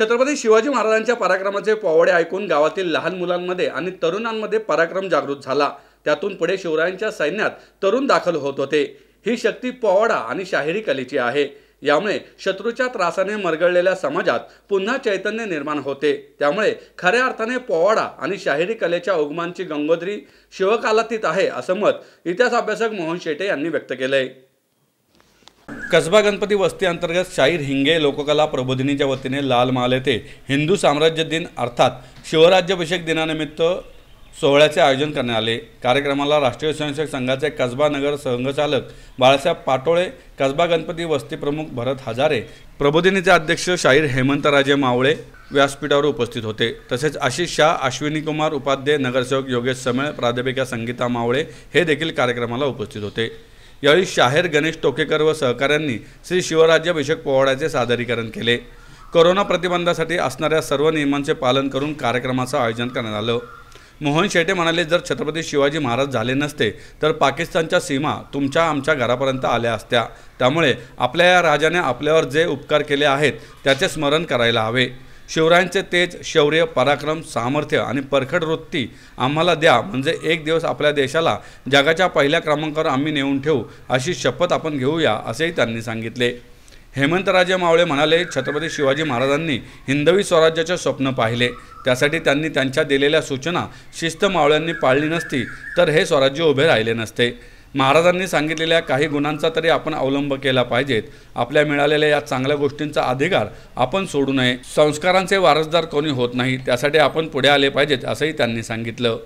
छत्रपती शिवाजी महाराजांच्या पराक्रमाचे पोवाडे ऐकून गावातील लहान मुलांमध्ये आणि तरुणांमध्ये पराक्रम जागृत झाला त्यातून पुढे शिवरायांच्या सैन्यात तरुण दाखल होत होते ही शक्ती पोवाडा आणि शाहिरी कलेची आहे यामुळे शत्रूच्या त्रासाने मरगळलेल्या समाजात पुन्हा चैतन्य निर्माण होते त्यामुळे खऱ्या अर्थाने पोवाडा आणि शाहिरी कलेच्या उगमांची गंगोत्री शिवकालातीत आहे असं मत इतिहास अभ्यासक मोहन शेटे यांनी व्यक्त केलंय कसबा गणपती वस्ती अंतर्गत शाहीर हिंगे लोककला प्रबोधिनीच्या वतीने लाल महाल येथे हिंदू साम्राज्य दिन अर्थात शिवराज्याभिषेक दिनानिमित्त सोहळ्याचे आयोजन करण्यात आले कार्यक्रमाला राष्ट्रीय स्वयंसेवक संघाचे कसबा नगर संघचालक बाळासाहेब पाटोळे कसबा गणपती वस्ती प्रमुख भरत हजारे प्रबोधिनीचे अध्यक्ष शाहीर हेमंतराजे मावळे व्यासपीठावर उपस्थित होते तसेच आशिष शाह अश्विनी कुमार उपाध्याय नगरसेवक योगेश समेळ प्राध्यापिका संगीता मावळे हे देखील कार्यक्रमाला उपस्थित होते यावेळी शाहेर गणेश टोकेकर व सहकाऱ्यांनी श्री शिवराज्याभिषेक पोवाड्याचे सादरीकरण केले कोरोना प्रतिबंधासाठी असणाऱ्या सर्व नियमांचे पालन करून कार्यक्रमाचं आयोजन करण्यात आलं मोहन शेटे म्हणाले जर छत्रपती शिवाजी महाराज झाले नसते तर पाकिस्तानच्या सीमा तुमच्या आमच्या घरापर्यंत आल्या असत्या त्यामुळे आपल्या या राजाने आपल्यावर जे उपकार केले आहेत त्याचे स्मरण करायला हवे शिवरायांचे तेज शौर्य पराक्रम सामर्थ्य आणि परखड वृत्ती आम्हाला द्या म्हणजे एक दिवस आपल्या देशाला जगाच्या पहिल्या क्रमांकावर आम्ही नेऊन ठेवू अशी शपथ आपण घेऊया असेही त्यांनी सांगितले हेमंतराजे मावळे म्हणाले छत्रपती शिवाजी महाराजांनी हिंदवी स्वराज्याचे स्वप्न पाहिले त्यासाठी त्यांनी त्यांच्या दिलेल्या सूचना शिस्त मावळ्यांनी पाळली नसती तर हे स्वराज्य उभे राहिले नसते महाराजांनी सांगितलेल्या काही गुणांचा तरी आपण अवलंब केला पाहिजेत आपल्या मिळालेल्या या चांगल्या गोष्टींचा अधिकार आपण सोडू नये संस्कारांचे वारसदार कोणी होत नाही त्यासाठी आपण पुढे आले पाहिजेत असंही त्यांनी सांगितलं